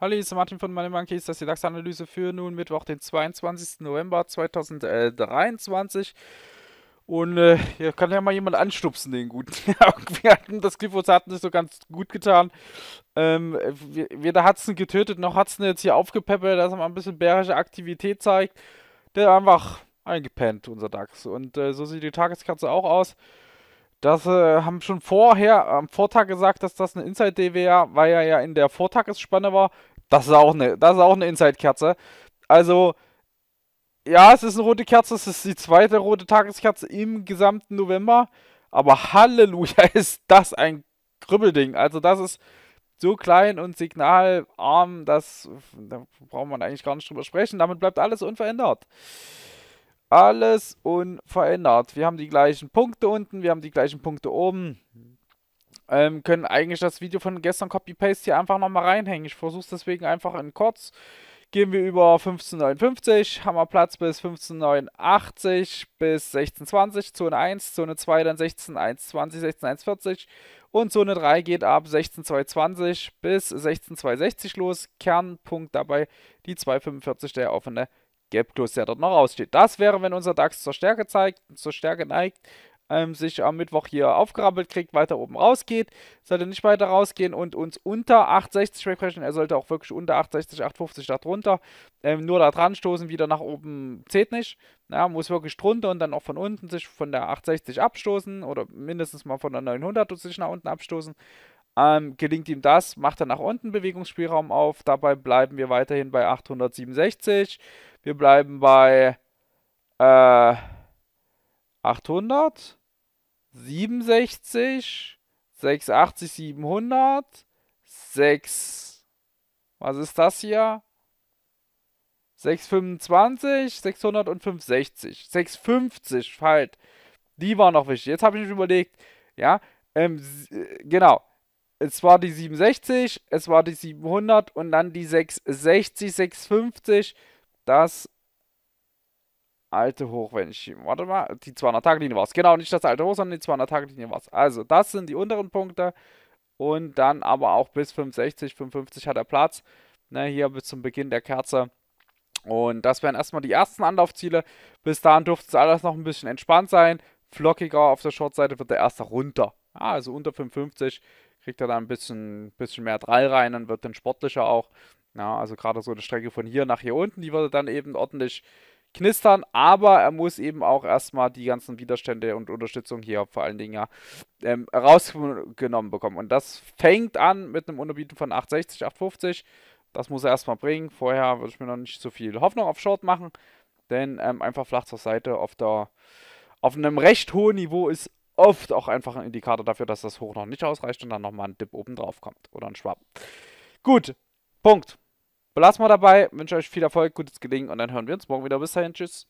Hallo, hier ist Martin von Money Monkeys. Das ist die DAX-Analyse für nun Mittwoch, den 22. November 2023. Und äh, hier kann ja mal jemand anstupsen, den guten. wir hatten das Glyphosat hat nicht so ganz gut getan. Ähm, weder hat es ihn getötet, noch hat es ihn jetzt hier aufgepäppelt, dass er mal ein bisschen bärische Aktivität zeigt. Der einfach eingepennt, unser DAX. Und äh, so sieht die Tageskerze auch aus. Das äh, haben schon vorher am Vortag gesagt, dass das eine Inside-DWR, weil er ja in der Vortagesspanne war. Das ist auch eine, eine Inside-Kerze. Also, ja, es ist eine rote Kerze, es ist die zweite rote Tageskerze im gesamten November. Aber Halleluja, ist das ein Krüppelding. Also, das ist so klein und signalarm, das, da braucht man eigentlich gar nicht drüber sprechen. Damit bleibt alles unverändert alles unverändert. Wir haben die gleichen Punkte unten, wir haben die gleichen Punkte oben. Ähm, können eigentlich das Video von gestern Copy-Paste hier einfach nochmal reinhängen. Ich versuche es deswegen einfach in kurz. Gehen wir über 15,59, haben wir Platz bis 15,89, bis 16,20, Zone 1, Zone 2, dann 16,120, 16,140 und Zone 3 geht ab 16,220 bis 16,260 los. Kernpunkt dabei die 2,45 der offene Gelb-Plus, der dort noch raussteht. Das wäre, wenn unser DAX zur Stärke zeigt, zur Stärke neigt, ähm, sich am Mittwoch hier aufgerappelt kriegt, weiter oben rausgeht, sollte nicht weiter rausgehen und uns unter 860 wegbrechen. Er sollte auch wirklich unter 860, 850 da drunter. Ähm, nur da dran stoßen, wieder nach oben zählt nicht. Ja, muss wirklich drunter und dann auch von unten sich von der 860 abstoßen oder mindestens mal von der 900 sich nach unten abstoßen. Ähm, gelingt ihm das, macht er nach unten Bewegungsspielraum auf. Dabei bleiben wir weiterhin bei 867. Wir bleiben bei äh, 800, 67, 680, 700, 6. Was ist das hier? 625, 600 und 560. 650, halt. Die war noch wichtig. Jetzt habe ich mich überlegt. Ja, ähm, äh, genau es war die 67, es war die 700 und dann die 660, 650. Das alte Hoch, wenn ich. Warte mal, die 200-Tage-Linie war es. Genau, nicht das alte Hoch, sondern die 200-Tage-Linie war es. Also, das sind die unteren Punkte. Und dann aber auch bis 560, 550 hat er Platz. Ne, hier bis zum Beginn der Kerze. Und das wären erstmal die ersten Anlaufziele. Bis dahin durfte es alles noch ein bisschen entspannt sein. Flockiger auf der Shortseite wird der erste runter. Ah, also unter 550 kriegt er da ein bisschen, bisschen mehr Drall rein und wird dann sportlicher auch. Ja, also gerade so eine Strecke von hier nach hier unten, die würde dann eben ordentlich knistern, aber er muss eben auch erstmal die ganzen Widerstände und Unterstützung hier vor allen Dingen ja ähm, rausgenommen bekommen. Und das fängt an mit einem Unterbieten von 860, 850. Das muss er erstmal bringen. Vorher würde ich mir noch nicht so viel Hoffnung auf Short machen, denn ähm, einfach flach zur Seite auf der auf einem recht hohen Niveau ist oft auch einfach ein Indikator dafür, dass das Hoch noch nicht ausreicht und dann nochmal ein Dip oben drauf kommt oder ein Schwab. Gut, Punkt. Belassen wir dabei, wünsche euch viel Erfolg, gutes Gelingen und dann hören wir uns morgen wieder. Bis dahin, tschüss.